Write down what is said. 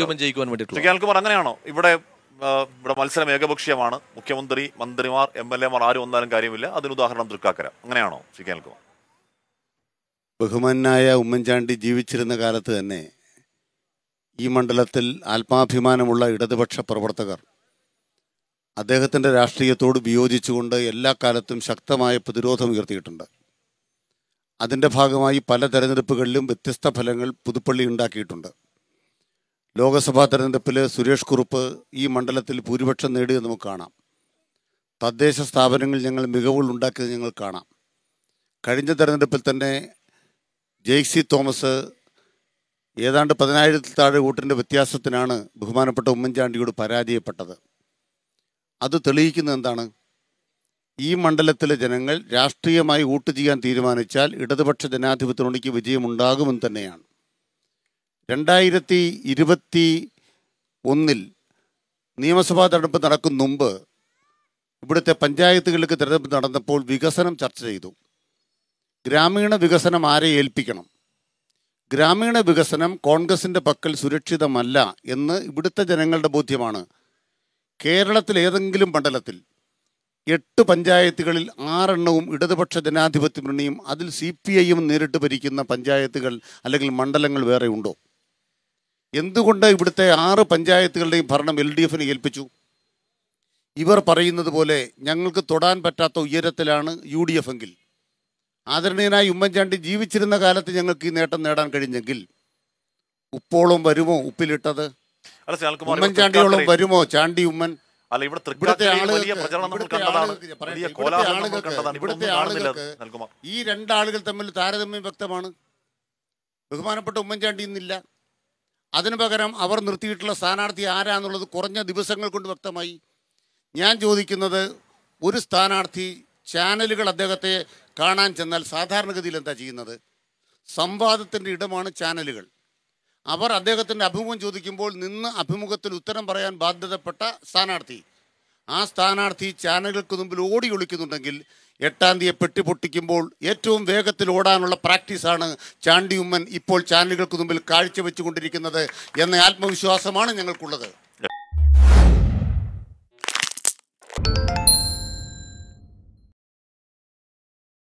രൂപം ജയിക്കുവാൻ വേണ്ടിയിട്ടുള്ളത് പറഞ്ഞ അങ്ങനെയാണോ ഇവിടെ ഇവിടെ മത്സരം ഏകപക്ഷീയമാണ് മുഖ്യമന്ത്രി മന്ത്രിമാർ എം എൽ എമാർ ആരും ഒന്നാലും കാര്യമില്ല അതിന് ഉദാഹരണം തൃക്കാക്കര അങ്ങനെയാണോ സി ബഹുമാനായ ഉമ്മൻചാണ്ടി ജീവിച്ചിരുന്ന കാലത്ത് തന്നെ ഈ മണ്ഡലത്തിൽ ആത്മാഭിമാനമുള്ള ഇടതുപക്ഷ പ്രവർത്തകർ അദ്ദേഹത്തിൻ്റെ രാഷ്ട്രീയത്തോട് വിയോജിച്ചുകൊണ്ട് എല്ലാ കാലത്തും ശക്തമായ പ്രതിരോധം ഉയർത്തിയിട്ടുണ്ട് അതിൻ്റെ ഭാഗമായി പല തെരഞ്ഞെടുപ്പുകളിലും വ്യത്യസ്ത ഫലങ്ങൾ പുതുപ്പള്ളി ഉണ്ടാക്കിയിട്ടുണ്ട് ലോകസഭാ തെരഞ്ഞെടുപ്പിൽ സുരേഷ് കുറുപ്പ് ഈ മണ്ഡലത്തിൽ ഭൂരിപക്ഷം നേടിയത് നമുക്ക് കാണാം തദ്ദേശ സ്ഥാപനങ്ങളിൽ ഞങ്ങൾ മികവുകൾ ഉണ്ടാക്കിയത് ഞങ്ങൾ കാണാം കഴിഞ്ഞ തെരഞ്ഞെടുപ്പിൽ തന്നെ ജെയ്സി തോമസ് ഏതാണ്ട് പതിനായിരത്തിൽ താഴെ വോട്ടിൻ്റെ വ്യത്യാസത്തിനാണ് ബഹുമാനപ്പെട്ട ഉമ്മൻചാണ്ടിയോട് പരാജയപ്പെട്ടത് അത് തെളിയിക്കുന്നത് എന്താണ് ഈ മണ്ഡലത്തിലെ ജനങ്ങൾ രാഷ്ട്രീയമായി വോട്ട് ചെയ്യാൻ തീരുമാനിച്ചാൽ ഇടതുപക്ഷ ജനാധിപത്യ മുന്നണിക്ക് വിജയമുണ്ടാകുമെന്ന് തന്നെയാണ് രണ്ടായിരത്തി ഇരുപത്തി ഒന്നിൽ നിയമസഭാ തെരഞ്ഞെടുപ്പ് നടക്കും മുമ്പ് ഇവിടുത്തെ പഞ്ചായത്തുകൾക്ക് തെരഞ്ഞെടുപ്പ് നടന്നപ്പോൾ വികസനം ചർച്ച ചെയ്തു ഗ്രാമീണ വികസനം ആരെ ഏൽപ്പിക്കണം ഗ്രാമീണ വികസനം കോൺഗ്രസിൻ്റെ പക്കൽ സുരക്ഷിതമല്ല എന്ന് ഇവിടുത്തെ ജനങ്ങളുടെ ബോധ്യമാണ് കേരളത്തിലേതെങ്കിലും മണ്ഡലത്തിൽ എട്ട് പഞ്ചായത്തുകളിൽ ആറെണ്ണവും ഇടതുപക്ഷ ജനാധിപത്യ മുന്നണിയും അതിൽ സി പി ഐയും നേരിട്ട് ഭരിക്കുന്ന പഞ്ചായത്തുകൾ അല്ലെങ്കിൽ മണ്ഡലങ്ങൾ വേറെ ഉണ്ടോ എന്തുകൊണ്ട് ഇവിടുത്തെ ആറ് പഞ്ചായത്തുകളുടെയും ഭരണം എൽ ഡി എഫിന് ഏൽപ്പിച്ചു ഇവർ പറയുന്നത് പോലെ ഞങ്ങൾക്ക് തൊടാൻ പറ്റാത്ത ഉയരത്തിലാണ് യു ഡി എഫ് എങ്കിൽ ആദരണീയനായ ഉമ്മൻചാണ്ടി ജീവിച്ചിരുന്ന കാലത്ത് ഞങ്ങൾക്ക് ഈ നേട്ടം നേടാൻ കഴിഞ്ഞെങ്കിൽ ഉപ്പോളും വരുമോ ഉപ്പിലിട്ടത് ഉമ്മൻചാണ്ടിയോളം വരുമോ ചാണ്ടി ഉമ്മൻ അല്ല ഇവിടെ ഇവിടുത്തെ ആളുകൾക്ക് ഈ രണ്ടാളുകൾ തമ്മിൽ താരതമ്യം വ്യക്തമാണ് ബഹുമാനപ്പെട്ട ഉമ്മൻചാണ്ടി ഇന്നില്ല അതിനു പകരം അവർ നിർത്തിയിട്ടുള്ള സ്ഥാനാർത്ഥി ആരാന്നുള്ളത് കുറഞ്ഞ ദിവസങ്ങൾ കൊണ്ട് വ്യക്തമായി ഞാൻ ചോദിക്കുന്നത് ഒരു സ്ഥാനാർത്ഥി ചാനലുകൾ അദ്ദേഹത്തെ കാണാൻ ചെന്നാൽ സാധാരണഗതിയിൽ എന്താ ചെയ്യുന്നത് സംവാദത്തിൻ്റെ ഇടമാണ് ചാനലുകൾ അവർ അദ്ദേഹത്തിൻ്റെ അഭിമുഖം ചോദിക്കുമ്പോൾ നിന്ന് അഭിമുഖത്തിൽ ഉത്തരം പറയാൻ ബാധ്യതപ്പെട്ട സ്ഥാനാർത്ഥി ആ സ്ഥാനാർത്ഥി ചാനലുകൾക്ക് മുമ്പിൽ ഓടി ഒളിക്കുന്നുണ്ടെങ്കിൽ എട്ടാം തീയതി പെട്ടി പൊട്ടിക്കുമ്പോൾ ഏറ്റവും വേഗത്തിൽ ഓടാനുള്ള പ്രാക്ടീസാണ് ചാണ്ടി ഉമ്മൻ ഇപ്പോൾ ചാനലുകൾക്ക് മുമ്പിൽ കാഴ്ചവെച്ചുകൊണ്ടിരിക്കുന്നത് എന്ന ആത്മവിശ്വാസമാണ് ഞങ്ങൾക്കുള്ളത്